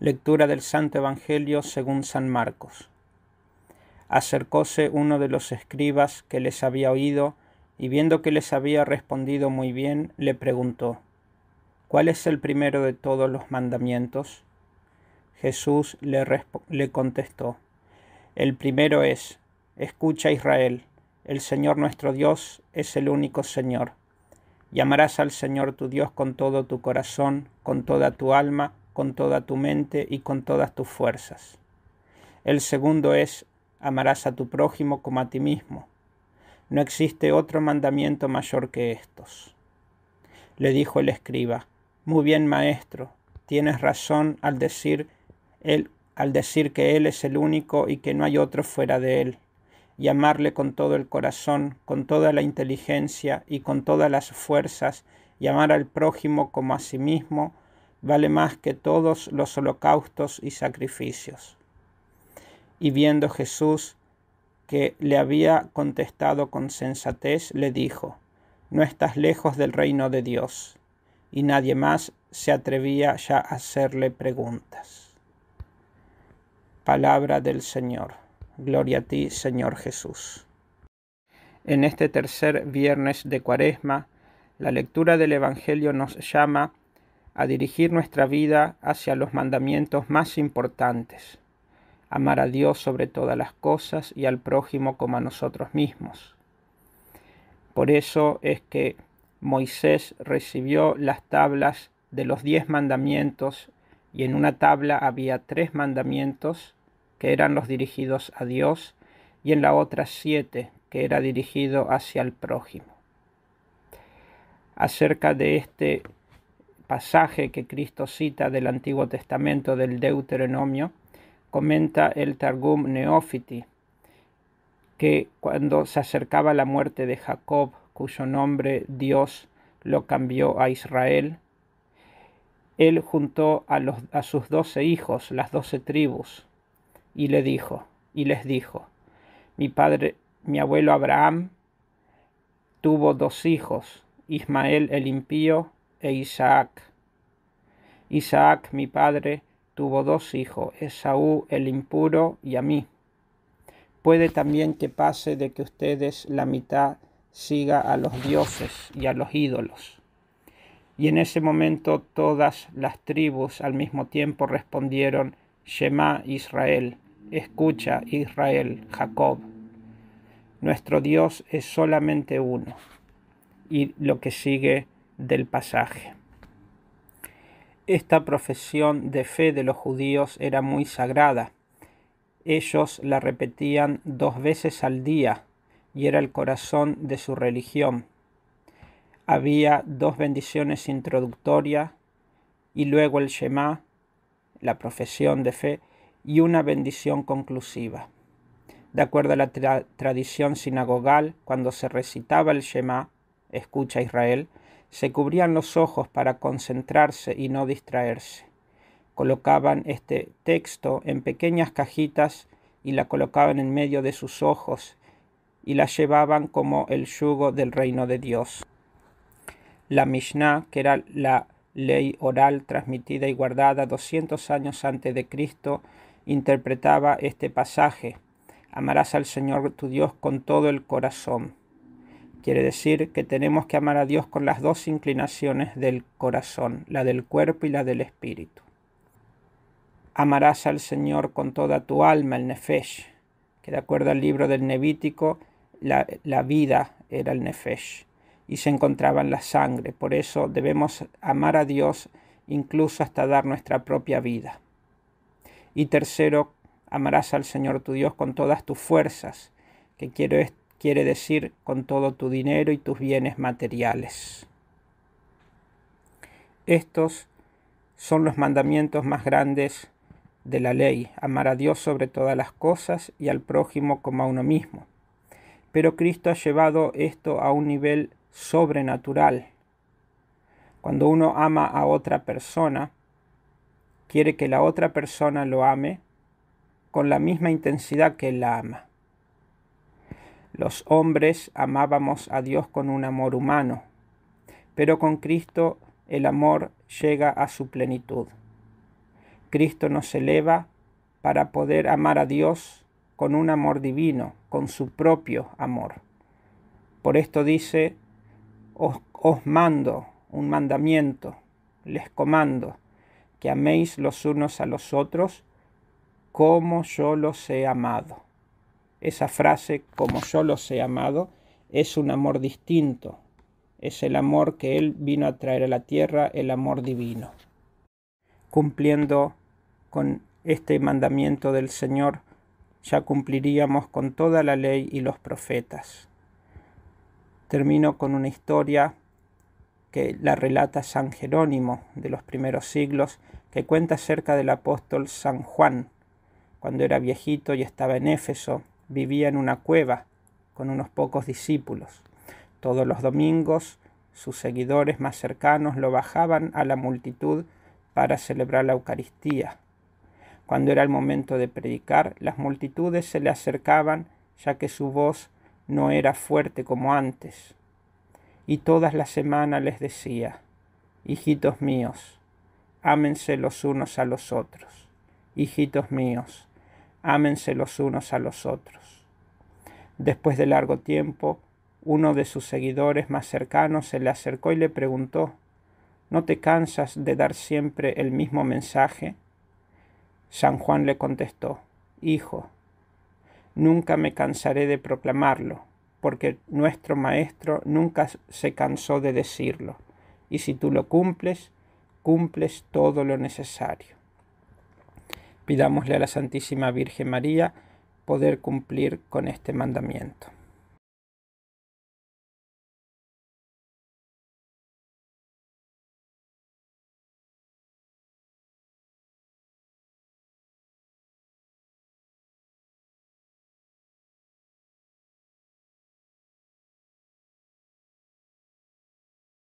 Lectura del Santo Evangelio según San Marcos. Acercóse uno de los escribas que les había oído, y viendo que les había respondido muy bien, le preguntó, ¿Cuál es el primero de todos los mandamientos? Jesús le, le contestó, El primero es, Escucha Israel, el Señor nuestro Dios es el único Señor. Llamarás al Señor tu Dios con todo tu corazón, con toda tu alma, con toda tu mente y con todas tus fuerzas. El segundo es, amarás a tu prójimo como a ti mismo. No existe otro mandamiento mayor que estos. Le dijo el escriba, Muy bien, maestro, tienes razón al decir, él, al decir que Él es el único y que no hay otro fuera de Él, y amarle con todo el corazón, con toda la inteligencia y con todas las fuerzas, y amar al prójimo como a sí mismo, vale más que todos los holocaustos y sacrificios. Y viendo Jesús que le había contestado con sensatez, le dijo, No estás lejos del reino de Dios. Y nadie más se atrevía ya a hacerle preguntas. Palabra del Señor. Gloria a ti, Señor Jesús. En este tercer viernes de Cuaresma, la lectura del Evangelio nos llama a dirigir nuestra vida hacia los mandamientos más importantes. Amar a Dios sobre todas las cosas y al prójimo como a nosotros mismos. Por eso es que Moisés recibió las tablas de los diez mandamientos y en una tabla había tres mandamientos que eran los dirigidos a Dios y en la otra siete que era dirigido hacia el prójimo. Acerca de este pasaje que Cristo cita del Antiguo Testamento del Deuteronomio, comenta el Targum Neofiti, que cuando se acercaba la muerte de Jacob, cuyo nombre Dios lo cambió a Israel, él juntó a, sus doce hijos, las doce tribus, y le dijo, y les dijo, mi padre, mi abuelo Abraham tuvo dos hijos, Ismael el impío e Isaac. Isaac, mi padre, tuvo dos hijos, Esaú el impuro y a mí. Puede también que pase de que ustedes la mitad siga a los dioses y a los ídolos. Y en ese momento todas las tribus al mismo tiempo respondieron, Shema Israel, escucha Israel, Jacob. Nuestro Dios es solamente uno. Y lo que sigue del pasaje. Esta profesión de fe de los judíos era muy sagrada. Ellos la repetían dos veces al día y era el corazón de su religión. Había dos bendiciones introductorias y luego el Shema, la profesión de fe, y una bendición conclusiva. De acuerdo a la tradición sinagogal, cuando se recitaba el Shema, escucha Israel, se cubrían los ojos para concentrarse y no distraerse. Colocaban este texto en pequeñas cajitas y la colocaban en medio de sus ojos y la llevaban como el yugo del reino de Dios. La Mishnah, que era la ley oral transmitida y guardada 200 años antes de Cristo, interpretaba este pasaje. Amarás al Señor tu Dios con todo el corazón, Quiere decir que tenemos que amar a Dios con las dos inclinaciones del corazón, la del cuerpo y la del espíritu. Amarás al Señor con toda tu alma, el Nefesh, que de acuerdo al libro del Nevítico, la, vida era el Nefesh y se encontraba en la sangre. Por eso debemos amar a Dios incluso hasta dar nuestra propia vida. Y tercero, amarás al Señor tu Dios con todas tus fuerzas, que quiero quiero quiere decir con todo tu dinero y tus bienes materiales. Estos son los mandamientos más grandes de la ley, amar a Dios sobre todas las cosas y al prójimo como a uno mismo. Pero Cristo ha llevado esto a un nivel sobrenatural. Cuando uno ama a otra persona, quiere que la otra persona lo ame con la misma intensidad que él la ama. Los hombres amábamos a Dios con un amor humano, pero con Cristo el amor llega a su plenitud. Cristo nos eleva para poder amar a Dios con un amor divino, con su propio amor. Por esto dice, os, mando un mandamiento, les comando, que améis los unos a los otros como yo los he amado. Esa frase, como yo los he amado, es un amor distinto. Es el amor que Él vino a traer a la tierra, el amor divino. Cumpliendo con este mandamiento del Señor, ya cumpliríamos con toda la ley y los profetas. Termino con una historia que la relata San Jerónimo de los primeros siglos, que cuenta acerca del apóstol San Juan, cuando era viejito y estaba en Éfeso, vivía en una cueva con unos pocos discípulos. Todos los domingos sus seguidores más cercanos lo bajaban a la multitud para celebrar la Eucaristía. Cuando era el momento de predicar, las multitudes se le acercaban ya que su voz no era fuerte como antes. Y todas las semanas les decía, Hijitos míos, ámense los unos a los otros. Hijitos míos, ámense los unos a los otros. Después de largo tiempo, uno de sus seguidores más cercanos se le acercó y le preguntó, ¿no te cansas de dar siempre el mismo mensaje? San Juan le contestó, Hijo, nunca me cansaré de proclamarlo, porque nuestro Maestro nunca se cansó de decirlo, y si tú lo cumples, cumples todo lo necesario. Pidámosle a la Santísima Virgen María poder cumplir con este mandamiento.